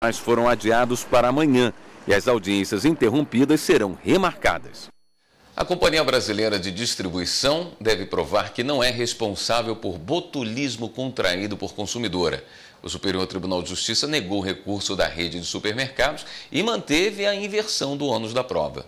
Mas foram adiados para amanhã e as audiências interrompidas serão remarcadas. A Companhia Brasileira de Distribuição deve provar que não é responsável por botulismo contraído por consumidora. O Superior Tribunal de Justiça negou o recurso da rede de supermercados e manteve a inversão do ônus da prova.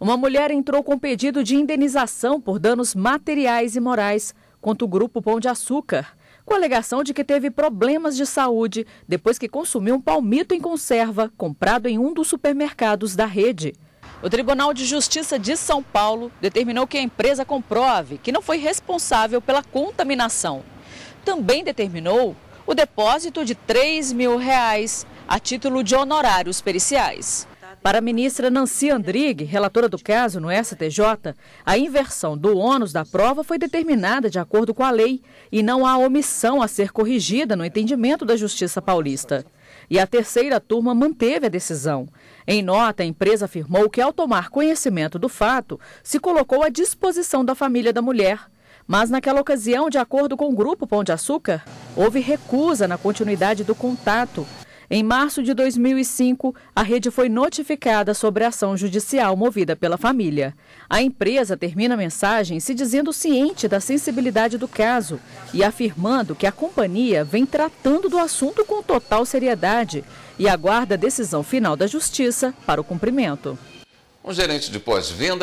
Uma mulher entrou com pedido de indenização por danos materiais e morais contra o grupo Pão de Açúcar com a alegação de que teve problemas de saúde depois que consumiu um palmito em conserva comprado em um dos supermercados da rede. O Tribunal de Justiça de São Paulo determinou que a empresa comprove que não foi responsável pela contaminação. Também determinou o depósito de 3 mil reais a título de honorários periciais. Para a ministra Nancy Andrighi, relatora do caso no STJ, a inversão do ônus da prova foi determinada de acordo com a lei e não há omissão a ser corrigida no entendimento da Justiça Paulista. E a terceira turma manteve a decisão. Em nota, a empresa afirmou que, ao tomar conhecimento do fato, se colocou à disposição da família da mulher. Mas naquela ocasião, de acordo com o Grupo Pão de Açúcar, houve recusa na continuidade do contato em março de 2005, a rede foi notificada sobre a ação judicial movida pela família. A empresa termina a mensagem se dizendo ciente da sensibilidade do caso e afirmando que a companhia vem tratando do assunto com total seriedade e aguarda a decisão final da Justiça para o cumprimento. Um gerente de pós-venda.